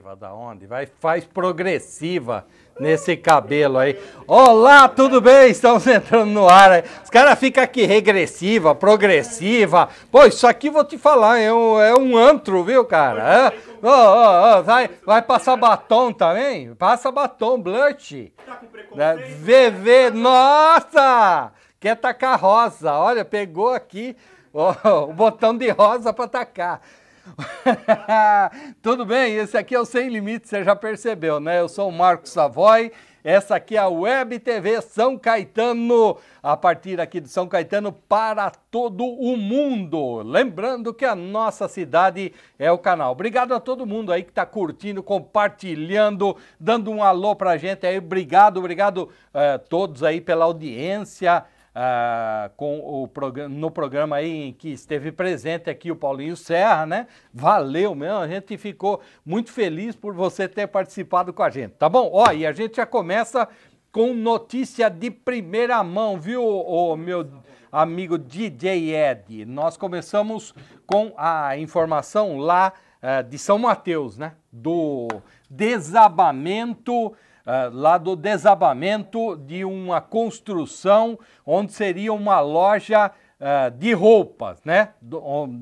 progressiva da onde? Vai, faz progressiva nesse cabelo aí. Olá, tudo bem? Estamos entrando no ar. Os caras ficam aqui regressiva, progressiva. Pô, isso aqui vou te falar, é um, é um antro, viu, cara? É? Oh, oh, oh, vai, vai passar batom também? Passa batom, blush. Tá com né? preconceito? VV, nossa! Quer tacar rosa, olha, pegou aqui... Oh, o botão de rosa para atacar. Tudo bem? Esse aqui é o Sem Limites, você já percebeu, né? Eu sou o Marcos Savoy. Essa aqui é a Web TV São Caetano, a partir aqui de São Caetano para todo o mundo. Lembrando que a nossa cidade é o canal. Obrigado a todo mundo aí que está curtindo, compartilhando, dando um alô para a gente aí. Obrigado, obrigado a eh, todos aí pela audiência. Ah, com o programa, no programa aí em que esteve presente aqui o Paulinho Serra, né? Valeu mesmo, a gente ficou muito feliz por você ter participado com a gente, tá bom? Ó, e a gente já começa com notícia de primeira mão, viu, o meu amigo DJ Ed? Nós começamos com a informação lá eh, de São Mateus, né? Do desabamento ah, lá do desabamento de uma construção onde seria uma loja uh, de roupas, né? Um,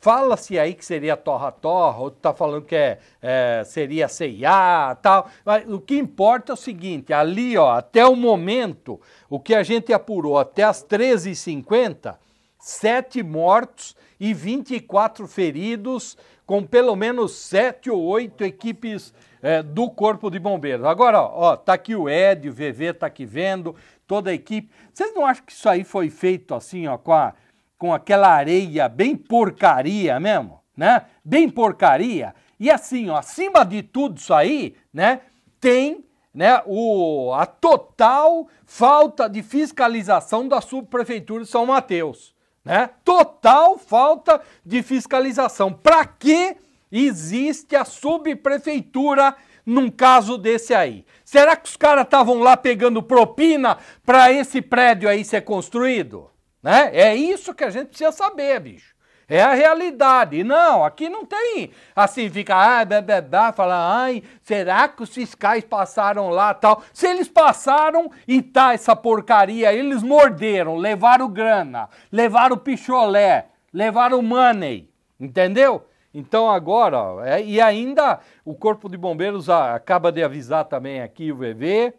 Fala-se aí que seria torra-torra, outro tá falando que é, é seria ceia, tal. Mas o que importa é o seguinte, ali, ó, até o momento, o que a gente apurou até as 13h50, sete mortos e 24 feridos, com pelo menos 7 ou 8 equipes é, do Corpo de Bombeiros. Agora, ó, tá aqui o Ed, o VV tá aqui vendo, toda a equipe. Vocês não acham que isso aí foi feito assim, ó, com, a, com aquela areia bem porcaria mesmo, né? Bem porcaria. E assim, ó, acima de tudo isso aí, né, tem né, o, a total falta de fiscalização da subprefeitura de São Mateus. Né? Total falta de fiscalização. Para que existe a subprefeitura num caso desse aí? Será que os caras estavam lá pegando propina para esse prédio aí ser construído? Né? É isso que a gente precisa saber, bicho. É a realidade. Não, aqui não tem assim, fica, ah, dá, fala, ai, será que os fiscais passaram lá tal? Se eles passaram e tá essa porcaria, eles morderam, levaram grana, levaram picholé, levaram money, entendeu? Então agora, ó, é, e ainda o Corpo de Bombeiros ah, acaba de avisar também aqui o VV,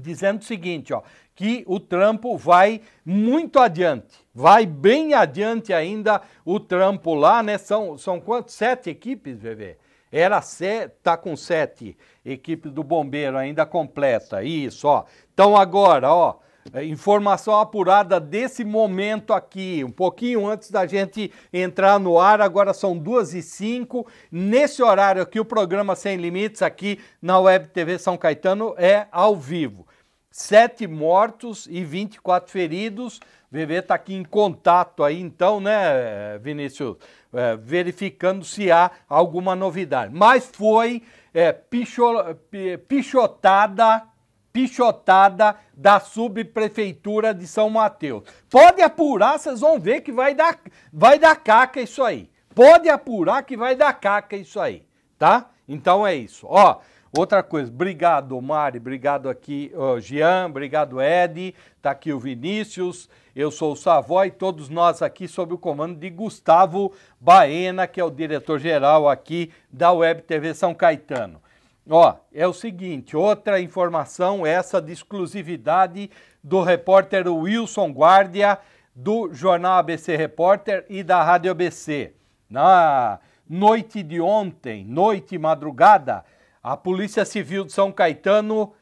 dizendo o seguinte, ó, que o trampo vai muito adiante, vai bem adiante ainda o trampo lá, né? São, são quantos? Sete equipes, VV? Era sete, tá com sete equipes do bombeiro ainda completa, isso, ó. Então agora, ó, é, informação apurada desse momento aqui, um pouquinho antes da gente entrar no ar, agora são duas e cinco, nesse horário aqui o programa Sem Limites aqui na Web TV São Caetano é ao vivo. Sete mortos e 24 feridos. O VV está aqui em contato aí, então, né, Vinícius, é, verificando se há alguma novidade. Mas foi é, picho, pichotada pichotada da subprefeitura de São Mateus. Pode apurar, vocês vão ver que vai dar, vai dar caca isso aí. Pode apurar que vai dar caca isso aí, tá? Então é isso. Ó, outra coisa, obrigado Mari, obrigado aqui ó, Jean, obrigado Ed, tá aqui o Vinícius, eu sou o Savoy, todos nós aqui sob o comando de Gustavo Baena, que é o diretor-geral aqui da Web TV São Caetano. Ó, é o seguinte, outra informação, essa de exclusividade do repórter Wilson Guardia, do jornal ABC Repórter e da Rádio ABC. Na noite de ontem, noite madrugada, a Polícia Civil de São Caetano,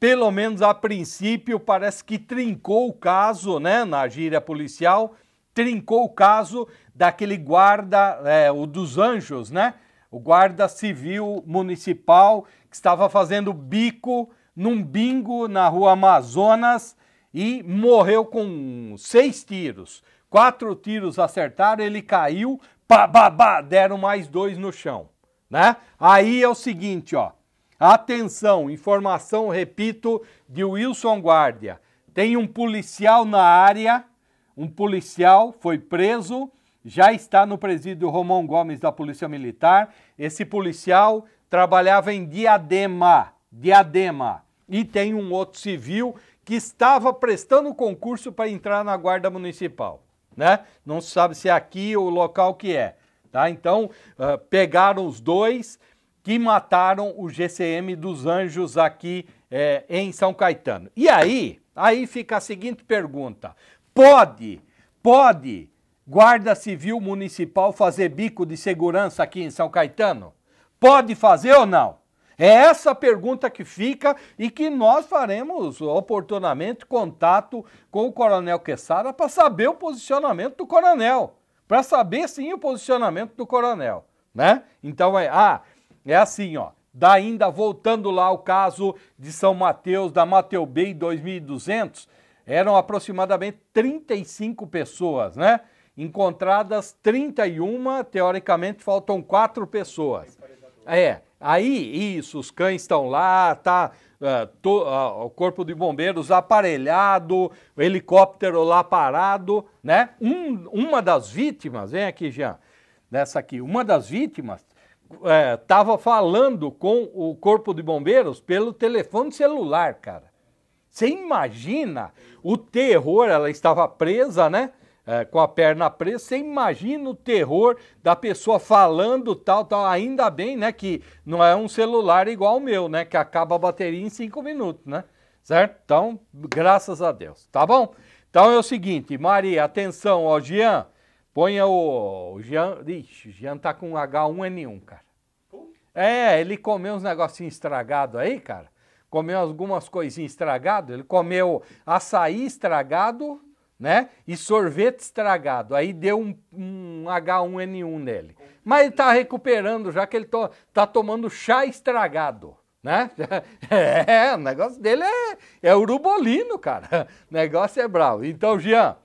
pelo menos a princípio, parece que trincou o caso, né, na gíria policial, trincou o caso daquele guarda, é, o dos anjos, né? o guarda civil municipal que estava fazendo bico num bingo na rua Amazonas e morreu com seis tiros. Quatro tiros acertaram, ele caiu, pá, pá, pá, deram mais dois no chão, né? Aí é o seguinte, ó. Atenção, informação, repito, de Wilson Guardia. Tem um policial na área, um policial foi preso já está no presídio Romão Gomes da Polícia Militar. Esse policial trabalhava em Diadema, Diadema, e tem um outro civil que estava prestando concurso para entrar na Guarda Municipal, né? Não se sabe se é aqui ou o local que é, tá? Então, uh, pegaram os dois que mataram o GCM dos Anjos aqui é, em São Caetano. E aí, aí fica a seguinte pergunta: pode, pode Guarda Civil Municipal fazer bico de segurança aqui em São Caetano? Pode fazer ou não? É essa pergunta que fica e que nós faremos oportunamente contato com o Coronel Quessara para saber o posicionamento do Coronel. Para saber sim o posicionamento do Coronel, né? Então é, ah, é assim, ó. Da ainda voltando lá o caso de São Mateus, da Mateu Bay 2200, eram aproximadamente 35 pessoas, né? Encontradas 31, teoricamente faltam quatro pessoas. É, aí isso, os cães estão lá, tá uh, to, uh, o corpo de bombeiros aparelhado, o helicóptero lá parado, né? Um, uma das vítimas, vem aqui, Jean, nessa aqui, uma das vítimas estava é, falando com o corpo de bombeiros pelo telefone celular, cara. Você imagina o terror, ela estava presa, né? é, com a perna presa, você imagina o terror da pessoa falando tal, tal. Ainda bem, né, que não é um celular igual o meu, né, que acaba a bateria em cinco minutos, né? Certo? Então, graças a Deus, tá bom? Então é o seguinte, Maria, atenção, ó, Jean, ponha o, o Jean, ixi, Jean tá com H1N1, cara. É, ele comeu uns negocinhos estragados aí, cara. Comeu algumas coisinhas estragadas. Ele comeu açaí estragado né? E sorvete estragado. Aí deu um, um H1N1 nele. Mas ele está recuperando já que ele to, tá tomando chá estragado. Né? É, o negócio dele é, é urubolino, cara. O negócio é bravo. Então, Jean,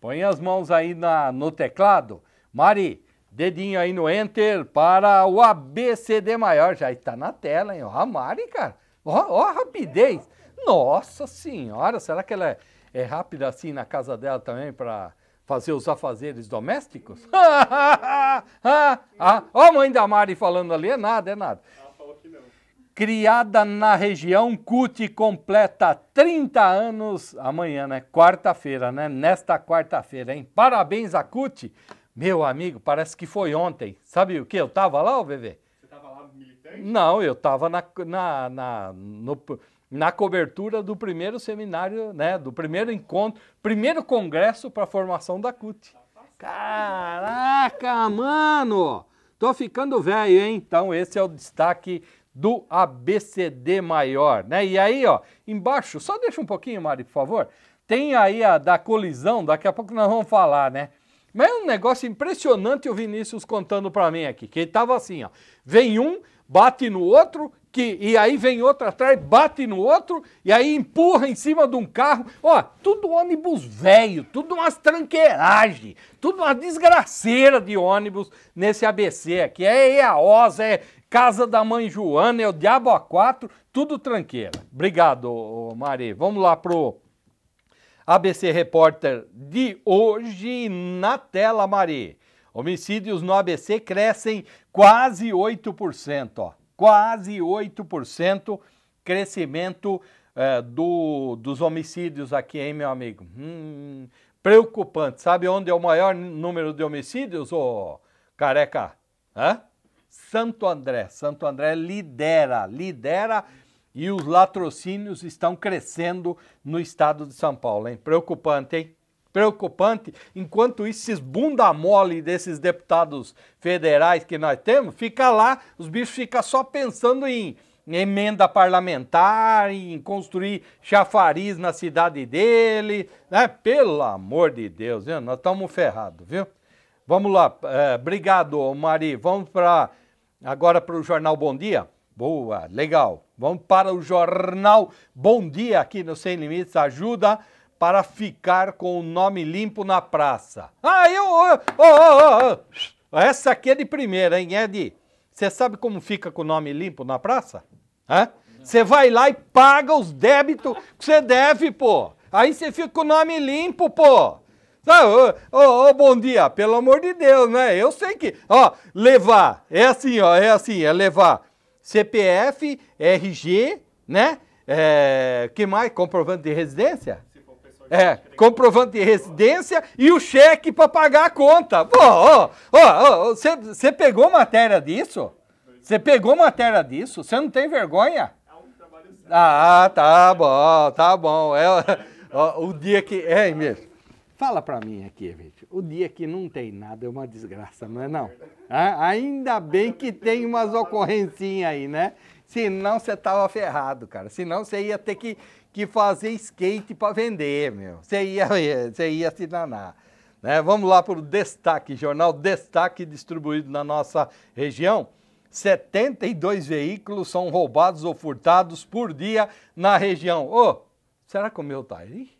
põe as mãos aí na, no teclado. Mari, dedinho aí no Enter para o ABCD maior. Já está na tela, hein? Ó, a Mari, cara. Ó, ó a rapidez. Nossa senhora, será que ela é é rápida assim na casa dela também para fazer os afazeres domésticos? ah, Ó a mãe da Mari falando ali, é nada, é nada. Ela falou que não. Criada na região, CUT completa 30 anos amanhã, né? Quarta-feira, né? Nesta quarta-feira, hein? Parabéns a CUT. Meu amigo, parece que foi ontem. Sabe o que? Eu tava lá, ô bebê? Você tava lá militante? Não, eu tava na, na, na no na cobertura do primeiro seminário, né, do primeiro encontro, primeiro congresso para formação da CUT. Caraca, mano! Tô ficando velho, hein? Então esse é o destaque do ABCD maior, né? E aí, ó, embaixo, só deixa um pouquinho, Mari, por favor. Tem aí a da colisão, daqui a pouco nós vamos falar, né? Mas é um negócio impressionante o Vinícius contando para mim aqui, que ele tava assim, ó. Vem um, bate no outro que e aí vem outro atrás, bate no outro e aí empurra em cima de um carro. Ó, tudo ônibus velho, tudo umas tranqueiragem, tudo uma desgraceira de ônibus nesse ABC aqui. É EAOS, é Casa da Mãe Joana, é o Diabo A4, tudo tranqueira. Obrigado, Mari. Vamos lá pro ABC Repórter de hoje na tela, Mari. Homicídios no ABC crescem quase 8%, ó quase 8% crescimento é, do, dos homicídios aqui, hein, meu amigo? Hum, preocupante. Sabe onde é o maior número de homicídios, ô careca? Hã? Santo André. Santo André lidera, lidera e os latrocínios estão crescendo no estado de São Paulo, hein? Preocupante, hein? preocupante. Enquanto esses bunda mole desses deputados federais que nós temos, fica lá, os bichos ficam só pensando em emenda parlamentar, em construir chafariz na cidade dele, né? Pelo amor de Deus, viu? Nós estamos ferrados, viu? Vamos lá, é, obrigado, Mari. Vamos para agora para o Jornal Bom Dia. Boa, legal. Vamos para o Jornal Bom Dia aqui no Sem Limites. Ajuda para ficar com o nome limpo na praça. Ah, eu. Oh, oh, oh, Essa aqui é de primeira, hein, é Ed? Você sabe como fica com o nome limpo na praça? Hã? Você vai lá e paga os débitos que você deve, pô. Aí você fica com o nome limpo, pô. Ah, ô, oh, oh, bom dia, pelo amor de Deus, né? Eu sei que. Ó, levar. É assim, ó, é assim, é levar CPF, RG, né? É, que mais? Comprovante de residência? É, comprovante de residência e o cheque para pagar a conta. Pô, ó, ó, você pegou matéria disso? Você pegou matéria disso? Você não tem vergonha? Ah, tá bom, tá bom. É, ó, o dia que. É, mesmo. Fala para mim aqui, gente. O dia que não tem nada é uma desgraça, não é não? Ah, ainda bem que tem umas ocorrencinhas aí, né? Senão você tava ferrado, cara. Senão você ia ter que que fazer skate para vender, meu. Você ia, você ia se danar. Né? Vamos lá para o Destaque, jornal Destaque distribuído na nossa região. 72 veículos são roubados ou furtados por dia na região. Ô, oh, será que o meu tá aí?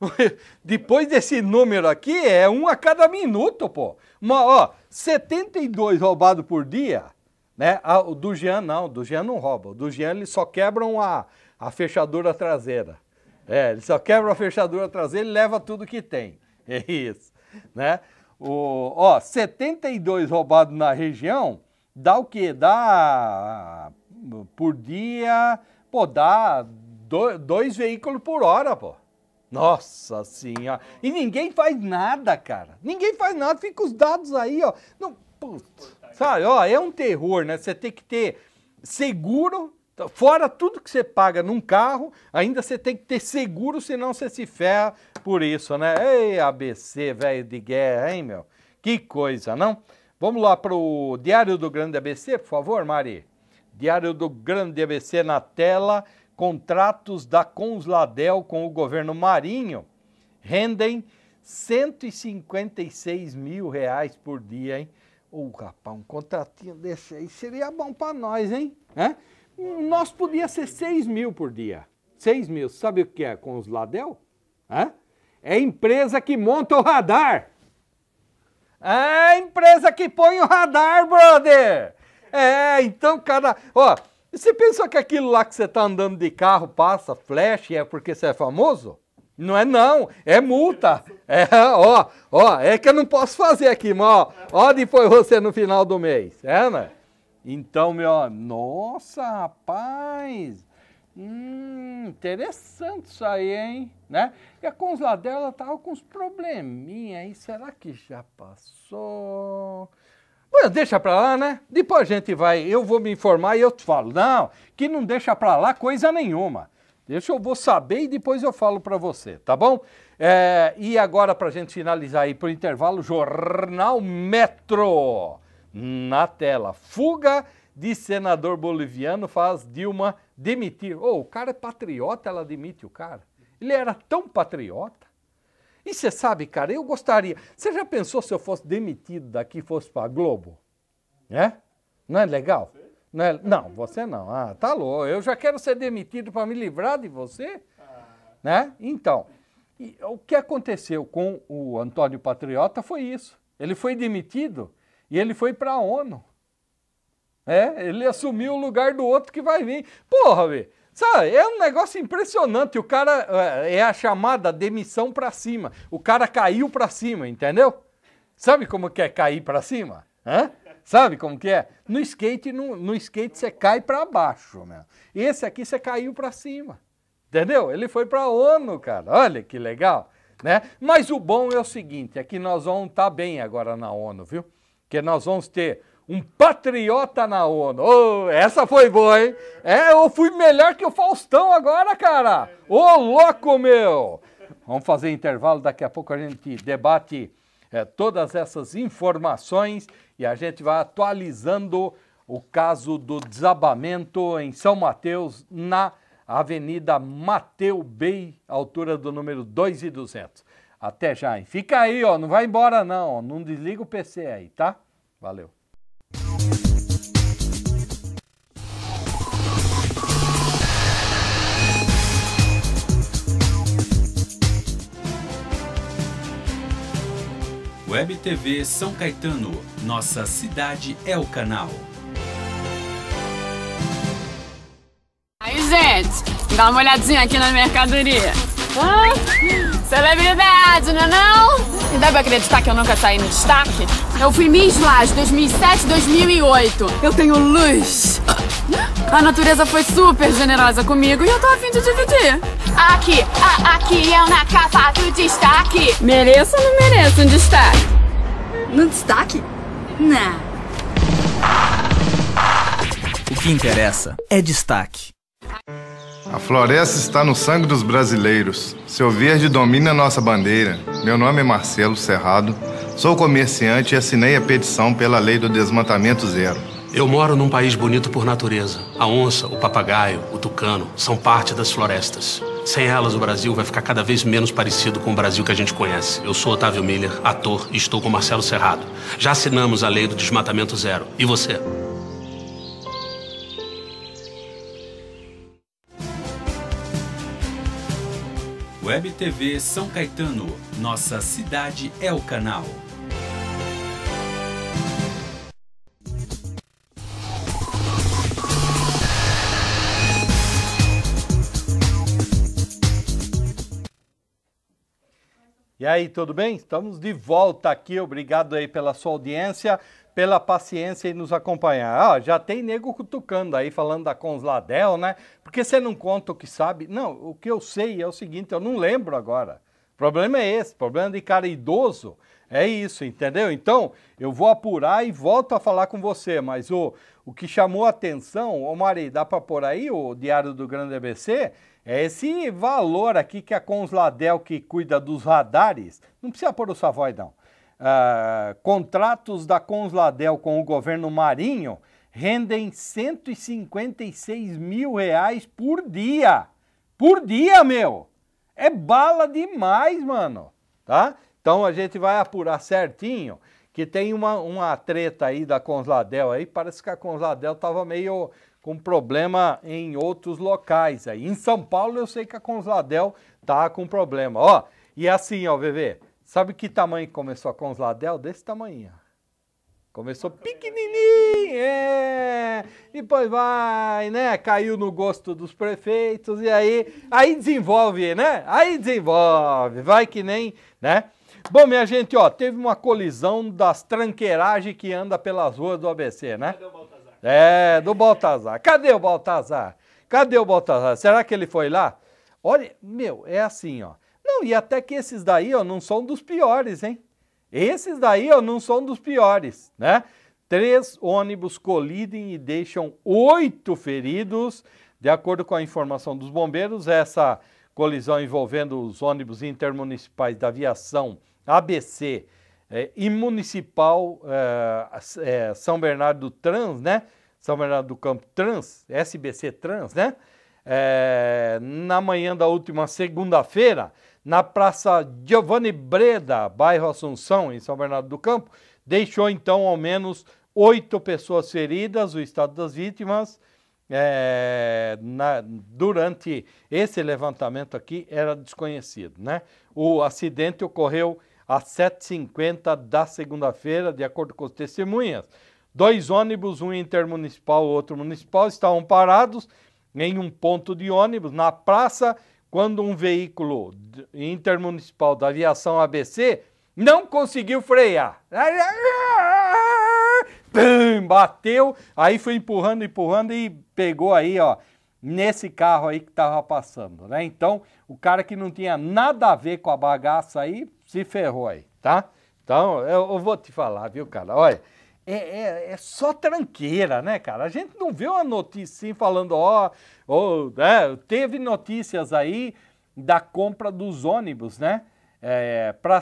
Depois desse número aqui, é um a cada minuto, pô. Uma, ó, 72 roubados por dia, né? Ah, o do Jean não, o do Jean não rouba. O do Jean ele só quebram a a fechadura traseira. É, ele só quebra a fechadura traseira e leva tudo que tem. É isso, né? O, ó, 72 roubado na região dá o quê? Dá por dia, pô, dá do, dois veículos por hora, pô. Nossa senhora. E ninguém faz nada, cara. Ninguém faz nada, fica os dados aí, ó. Não, putz, sabe, ó, é um terror, né? Você tem que ter seguro então, fora tudo que você paga num carro, ainda você tem que ter seguro, senão você se ferra por isso, né? Ei, ABC, velho de guerra, hein, meu? Que coisa, não? Vamos lá para o Diário do Grande ABC, por favor, Mari. Diário do Grande ABC na tela. Contratos da Consladel com o governo Marinho rendem 156 mil reais por dia, hein? Ô, oh, rapaz, um contratinho desse aí seria bom para nós, hein? Hã? É? nós podia ser 6 mil por dia. 6 mil, sabe o que é com os Ladel? Hã? É empresa que monta o radar. É empresa que põe o radar, brother. É, então cada... Ó, você pensa que aquilo lá que você tá andando de carro, passa, flash, é porque você é famoso? Não é não, é multa. É, ó, ó, é que eu não posso fazer aqui, mas ó, ó depois você no final do mês. É, né? Então, meu, nossa, rapaz, hum, interessante isso aí, hein? Né? E a Consladela tava com uns probleminha aí, será que já passou? Mas deixa pra lá, né? Depois a gente vai, eu vou me informar e eu te falo, não, que não deixa pra lá coisa nenhuma. Deixa eu vou saber e depois eu falo para você, tá bom? É, e agora, para gente finalizar aí para o intervalo, Jornal Metro na tela. Fuga de senador boliviano faz Dilma demitir. Oh, o cara é patriota, ela demite o cara. Ele era tão patriota. E você sabe, cara, eu gostaria. Você já pensou se eu fosse demitido daqui e fosse para Globo? Né? Não é legal? Não, é... não, você não. Ah, tá louco. Eu já quero ser demitido para me livrar de você. Né? Então, o que aconteceu com o Antônio Patriota foi isso. Ele foi demitido e ele foi para a ONU. É, ele assumiu o lugar do outro que vai vir. Porra, Sabe, é um negócio impressionante. O cara é, é a chamada demissão para cima. O cara caiu para cima, entendeu? Sabe como que é cair para cima? Hã? Sabe como que é? No skate, no, no skate você cai para baixo, né? Esse aqui você caiu para cima. Entendeu? Ele foi para a ONU, cara. Olha que legal, né? Mas o bom é o seguinte, é que nós vamos estar tá bem agora na ONU, viu? que nós vamos ter um patriota na ONU. Oh, essa foi boa, hein? É, eu fui melhor que o Faustão agora, cara. Ô, oh, louco meu! Vamos fazer intervalo, daqui a pouco a gente debate é, todas essas informações e a gente vai atualizando o caso do desabamento em São Mateus, na Avenida Mateu Bey, altura do número 2 e 200. Até já, hein? Fica aí, ó, não vai embora não, ó. não desliga o PC aí, tá? Valeu. Web TV São Caetano, nossa cidade é o canal. Aí, gente, dá uma olhadinha aqui na mercadoria. Ah! verdade, não é não? E deve acreditar que eu nunca saí no destaque? Eu fui Miss Laje 2007 2008. Eu tenho luz. A natureza foi super generosa comigo e eu tô afim de dividir. Aqui, a, aqui eu na capa do destaque. Mereço ou não mereço um destaque? No destaque? Não. O que interessa é destaque. A floresta está no sangue dos brasileiros. Seu verde domina nossa bandeira. Meu nome é Marcelo Cerrado, sou comerciante e assinei a petição pela lei do desmatamento zero. Eu moro num país bonito por natureza. A onça, o papagaio, o tucano são parte das florestas. Sem elas, o Brasil vai ficar cada vez menos parecido com o Brasil que a gente conhece. Eu sou Otávio Miller, ator, e estou com Marcelo Cerrado. Já assinamos a lei do desmatamento zero. E você? Web TV São Caetano, nossa cidade é o canal. E aí, tudo bem? Estamos de volta aqui. Obrigado aí pela sua audiência pela paciência e nos acompanhar. Ah, já tem nego cutucando aí, falando da Consladel, né? Porque você não conta o que sabe. Não, o que eu sei é o seguinte, eu não lembro agora. O problema é esse, problema de cara idoso é isso, entendeu? Então, eu vou apurar e volto a falar com você, mas o, o que chamou a atenção, ô Mari, dá para pôr aí o Diário do Grande ABC? É esse valor aqui que a Consladel, que cuida dos radares, não precisa pôr o Savoy, não ah, contratos da Consladel com o governo Marinho rendem 156 mil reais por dia. Por dia, meu! É bala demais, mano, tá? Então a gente vai apurar certinho que tem uma, uma treta aí da Consladel aí, parece que a Consladel tava meio com problema em outros locais aí. Em São Paulo eu sei que a Consladel tá com problema, ó. E é assim, ó, VV, Sabe que tamanho começou a Consladel? Desse tamanho. Começou pequenininho, é, depois vai, né? Caiu no gosto dos prefeitos e aí, aí desenvolve, né? Aí desenvolve, vai que nem, né? Bom, minha gente, ó, teve uma colisão das tranqueiragens que anda pelas ruas do ABC, né? Cadê o Baltazar? É, do Baltazar. Cadê o Baltazar? Cadê o Baltazar? Será que ele foi lá? Olha, meu, é assim, ó. Não, e até que esses daí ó, não são dos piores, hein? Esses daí ó, não são dos piores, né? Três ônibus colidem e deixam oito feridos. De acordo com a informação dos bombeiros, essa colisão envolvendo os ônibus intermunicipais da aviação ABC é, eh, e municipal é, é, São Bernardo Trans, né? São Bernardo do Campo Trans, SBC Trans, né? na manhã da última segunda-feira, na Praça Giovanni Breda, bairro Assunção, em São Bernardo do Campo, deixou então ao menos oito pessoas feridas, o estado das vítimas. É, na, durante esse levantamento aqui era desconhecido, né? O acidente ocorreu às 7h50 da segunda-feira, de acordo com as testemunhas. Dois ônibus, um intermunicipal e outro municipal, estavam parados em um ponto de ônibus na praça quando um veículo intermunicipal da aviação ABC não conseguiu frear. bateu, aí foi empurrando, empurrando e pegou aí, ó, nesse carro aí que tava passando, né? Então, o cara que não tinha nada a ver com a bagaça aí, se ferrou aí, tá? Então, eu, eu vou te falar, viu, cara? Olha, é, é, é, só tranqueira, né, cara? A gente não vê uma notícia assim, falando, ó, oh, oh é, teve notícias aí da compra dos ônibus, né? É, para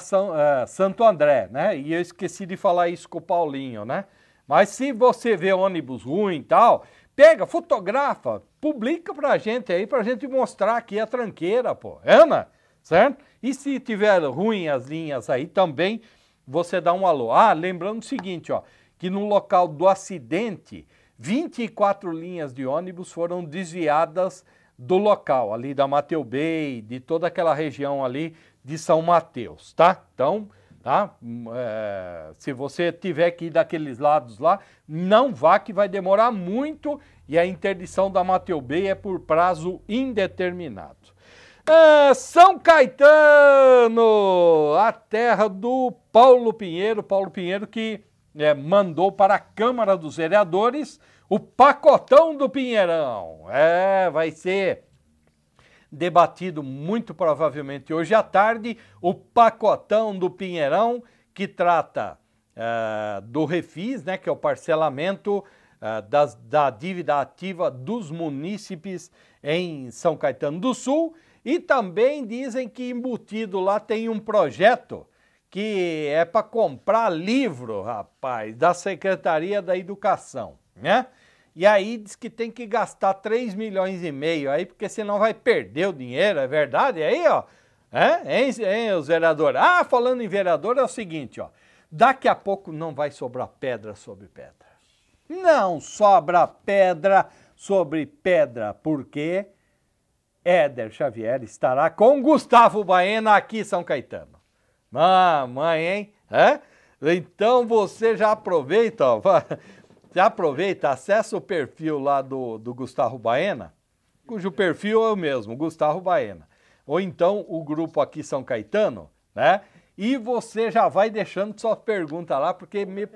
é, Santo André, né? E eu esqueci de falar isso com o Paulinho, né? Mas se você vê ônibus ruim e tal, pega, fotografa, publica pra gente aí, pra gente mostrar aqui a tranqueira, pô. Ana, é, né? certo? E se tiver ruim as linhas aí também, você dá um alô. Ah, lembrando o seguinte, ó que no local do acidente, 24 linhas de ônibus foram desviadas do local, ali da Mateu Bay, de toda aquela região ali de São Mateus, tá? Então, tá? Hum, é, se você tiver que ir daqueles lados lá, não vá que vai demorar muito e a interdição da Mateu Bay é por prazo indeterminado. É, São Caetano, a terra do Paulo Pinheiro, Paulo Pinheiro que é, mandou para a Câmara dos Vereadores o pacotão do Pinheirão. É, vai ser debatido muito provavelmente hoje à tarde o pacotão do Pinheirão, que trata eh, do refis, né, que é o parcelamento eh, das, da dívida ativa dos munícipes em São Caetano do Sul. E também dizem que embutido lá tem um projeto que é para comprar livro, rapaz, da Secretaria da Educação, né? E aí diz que tem que gastar 3 milhões e meio aí, porque senão vai perder o dinheiro, é verdade? E aí, ó, é, hein, hein, os vereadores? Ah, falando em vereador, é o seguinte, ó, daqui a pouco não vai sobrar pedra sobre pedra. Não sobra pedra sobre pedra, porque Éder Xavier estará com Gustavo Baena aqui em São Caetano. Mamãe, hein? É? Então você já aproveita, ó, já aproveita, acessa o perfil lá do, do Gustavo Baena, cujo perfil é o mesmo, Gustavo Baena. Ou então o grupo aqui São Caetano, né? E você já vai deixando sua pergunta lá, porque me...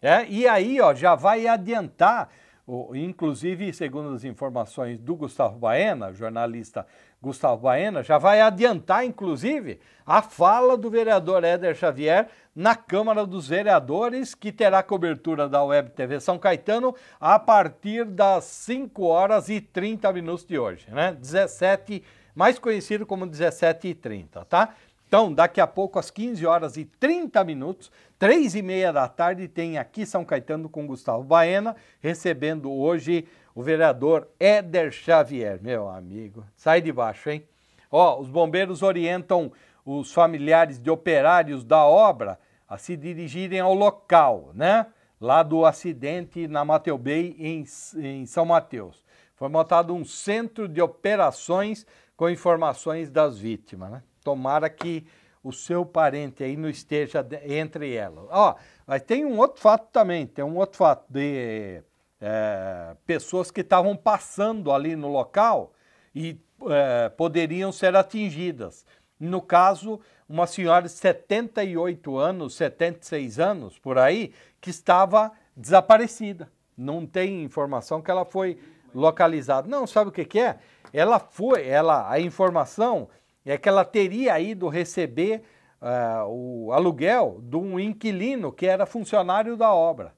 É, e aí, ó, já vai adiantar o, inclusive, segundo as informações do Gustavo Baena, jornalista Gustavo Baena, já vai adiantar, inclusive, a fala do vereador Éder Xavier na Câmara dos Vereadores, que terá cobertura da Web TV São Caetano a partir das 5 horas e 30 minutos de hoje, né? 17, mais conhecido como 17 e 30, tá? Então, daqui a pouco, às 15 horas e 30 minutos, 3 e meia da tarde, tem aqui São Caetano com Gustavo Baena, recebendo hoje o vereador Éder Xavier. Meu amigo, sai de baixo, hein? Ó, os bombeiros orientam os familiares de operários da obra a se dirigirem ao local, né? Lá do acidente na Mateu Bay, em, em São Mateus. Foi montado um centro de operações com informações das vítimas, né? Tomara que o seu parente aí não esteja entre ela. Ó, mas tem um outro fato também, tem um outro fato de é, pessoas que estavam passando ali no local e é, poderiam ser atingidas. No caso, uma senhora de 78 anos, 76 anos, por aí, que estava desaparecida. Não tem informação que ela foi localizada. Não, sabe o que, que é? Ela foi, ela, a informação é que ela teria ido receber uh, o aluguel de um inquilino que era funcionário da obra.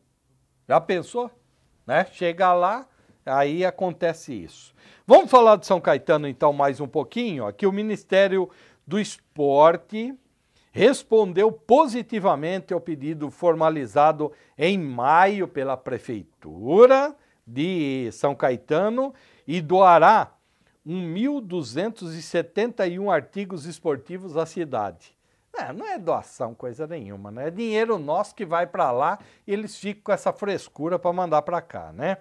Já pensou? Né? Chega lá, aí acontece isso. Vamos falar de São Caetano então mais um pouquinho. Aqui o Ministério do Esporte respondeu positivamente ao pedido formalizado em maio pela Prefeitura de São Caetano e doará 1.271 artigos esportivos à cidade. Não, é, não é doação coisa nenhuma, né? É dinheiro nosso que vai para lá e eles ficam com essa frescura para mandar para cá, né?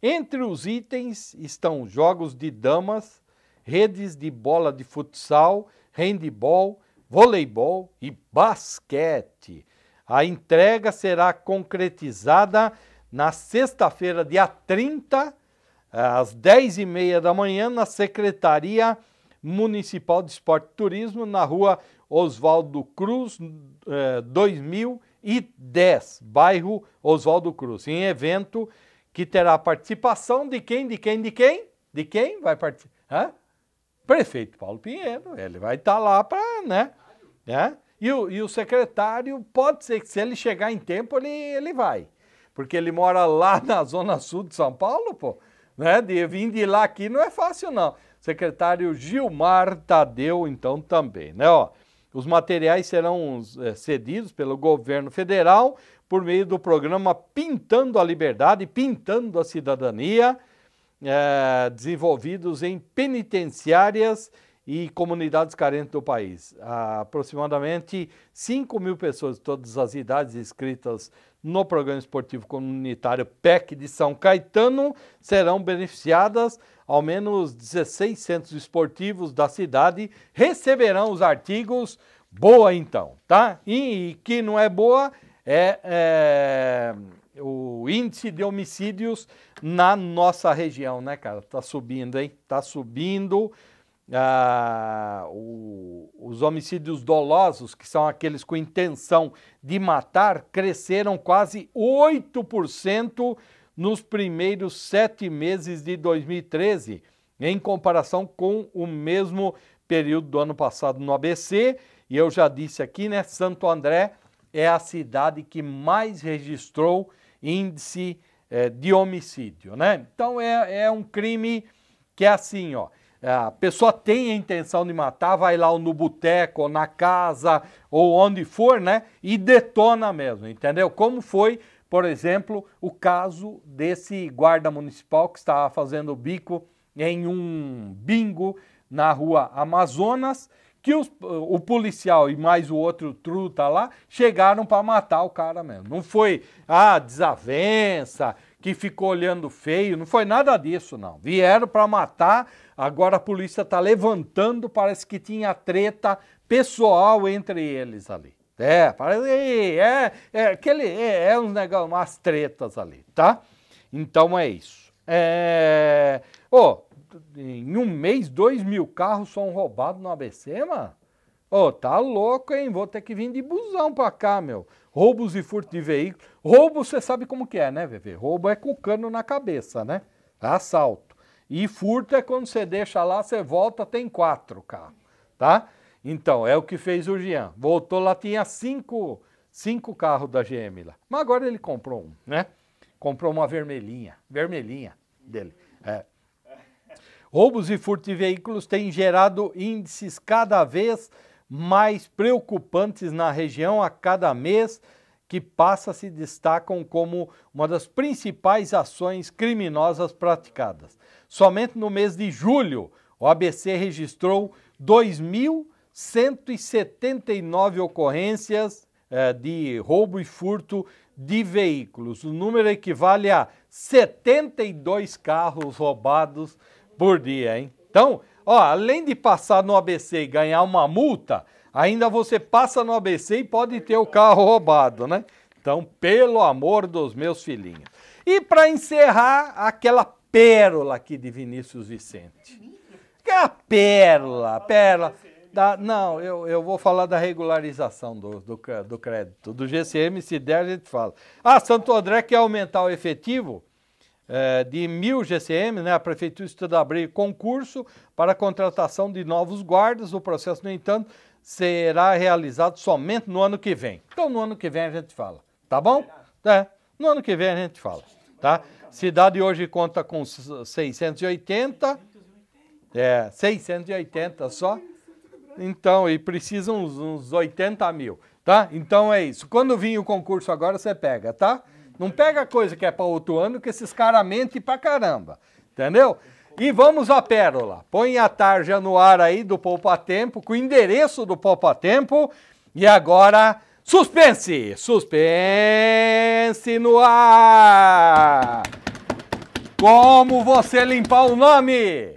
Entre os itens estão jogos de damas, redes de bola de futsal, handebol, voleibol e basquete. A entrega será concretizada na sexta-feira, dia 30, às 10h30 da manhã na Secretaria Municipal de Esporte e Turismo, na rua Oswaldo Cruz, é, eh, 2010, bairro Oswaldo Cruz, em evento que terá participação de quem, de quem, de quem? De quem vai participar? Prefeito Paulo Pinheiro, ele vai estar tá lá para, né? né? E, o, e o secretário, pode ser que se ele chegar em tempo, ele, ele vai. Porque ele mora lá na zona sul de São Paulo, pô né? De vir de lá aqui não é fácil, não. Secretário Gilmar Tadeu, então, também, né? Ó, os materiais serão é, cedidos pelo governo federal por meio do programa Pintando a Liberdade, Pintando a Cidadania, é, desenvolvidos em penitenciárias e comunidades carentes do país. aproximadamente 5 mil pessoas de todas as idades inscritas no Programa Esportivo Comunitário PEC de São Caetano serão beneficiadas ao menos 16 centros esportivos da cidade receberão os artigos boa então, tá? E, e que não é boa é, é o índice de homicídios na nossa região, né, cara? Tá subindo, hein? Tá subindo ah, o, os homicídios dolosos, que são aqueles com intenção de matar, cresceram quase 8% nos primeiros sete meses de 2013, em comparação com o mesmo período do ano passado no ABC. E eu já disse aqui, né? Santo André é a cidade que mais registrou índice eh, de homicídio, né? Então é, é um crime que é assim, ó. É, a pessoa tem a intenção de matar, vai lá no boteco, ou na casa, ou onde for, né? E detona mesmo, entendeu? Como foi, por exemplo, o caso desse guarda municipal que estava fazendo bico em um bingo na rua Amazonas, que os, o policial e mais o outro truta lá chegaram para matar o cara mesmo. Não foi a ah, desavença que ficou olhando feio, não foi nada disso não. Vieram para matar Agora a polícia está levantando, parece que tinha treta pessoal entre eles ali. É, parece é, é, aquele, é, é uns negócios, umas tretas ali, tá? Então é isso. É, oh, em um mês, dois mil carros são roubados no ABC, mano? Ô, oh, tá louco, hein? Vou ter que vir de busão pra cá, meu. Roubos e furto de veículos. Roubo, você sabe como que é, né, VV? Roubo é com cano na cabeça, né? Assalto. E furto é quando você deixa lá, você volta, tem quatro carros, tá? Então, é o que fez o Jean. Voltou lá, tinha cinco, cinco carros da GM lá. Mas agora ele comprou um, né? Comprou uma vermelhinha, vermelhinha dele. É. Roubos e furto de veículos têm gerado índices cada vez mais preocupantes na região a cada mês que passa se destacam como uma das principais ações criminosas praticadas. Somente no mês de julho, o ABC registrou 2.179 ocorrências eh, de roubo e furto de veículos. O número equivale a 72 carros roubados por dia, hein? Então, ó, além de passar no ABC e ganhar uma multa, ainda você passa no ABC e pode ter o carro roubado, né? Então, pelo amor dos meus filhinhos. E para encerrar, aquela pérola aqui de Vinícius Vicente. Que é a pérola, a pérola. Da, não, eu, eu vou falar da regularização do, do, do crédito. Do GCM, se der, a gente fala. Ah, Santo André quer aumentar o efetivo é, de mil GCM, né? A Prefeitura estuda abrir concurso para a contratação de novos guardas. O processo, no entanto, será realizado somente no ano que vem. Então, no ano que vem a gente fala, tá bom? É, no ano que vem a gente fala, tá? Cidade hoje conta com 680. É, 680 só. Então, e precisam uns, uns 80 mil, tá? Então é isso. Quando vir o concurso agora, você pega, tá? Não pega coisa que é para outro ano, que esses caras mentem pra caramba, entendeu? E vamos à pérola. Põe a tarja no ar aí do Poupa Tempo, com o endereço do Poupa Tempo. E agora, suspense! Suspense no ar! Como você limpar o nome?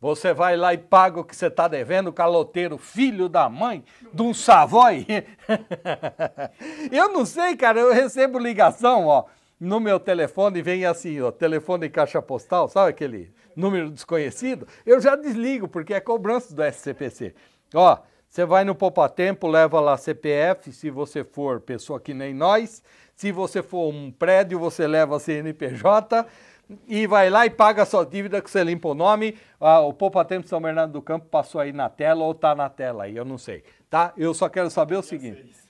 Você vai lá e paga o que você está devendo, caloteiro, filho da mãe, de um Savoy. eu não sei, cara, eu recebo ligação, ó, no meu telefone, vem assim, ó, telefone em caixa postal, sabe aquele número desconhecido? Eu já desligo, porque é cobrança do SCPC. Ó, você vai no Poupa Tempo, leva lá CPF, se você for pessoa que nem nós. Se você for um prédio, você leva CNPJ e vai lá e paga a sua dívida que você limpa o nome. Ah, o Poupa Tempo São Bernardo do Campo passou aí na tela ou tá na tela aí, eu não sei. Tá? Eu só quero saber o dia seguinte.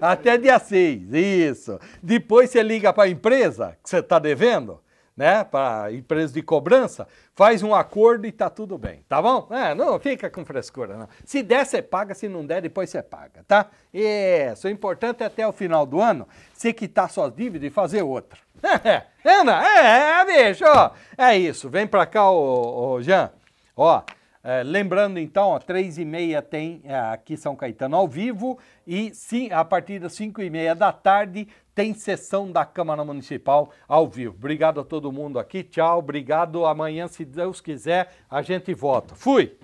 até dia 6, isso. Depois você liga para a empresa que você está devendo, né? Para empresa de cobrança, faz um acordo e tá tudo bem, tá bom? É, não fica com frescura, não. Se der, você paga, se não der, depois você paga, tá? Isso, o importante é até o final do ano você quitar suas dívidas e fazer outra. É, anda, é, é, bicho. É isso, vem pra cá, ô, ô Jean. Ó, é, lembrando então, ó, três e meia tem é, aqui São Caetano ao vivo e sim, a partir das cinco e meia da tarde tem sessão da Câmara Municipal ao vivo. Obrigado a todo mundo aqui, tchau, obrigado. Amanhã, se Deus quiser, a gente volta. Fui!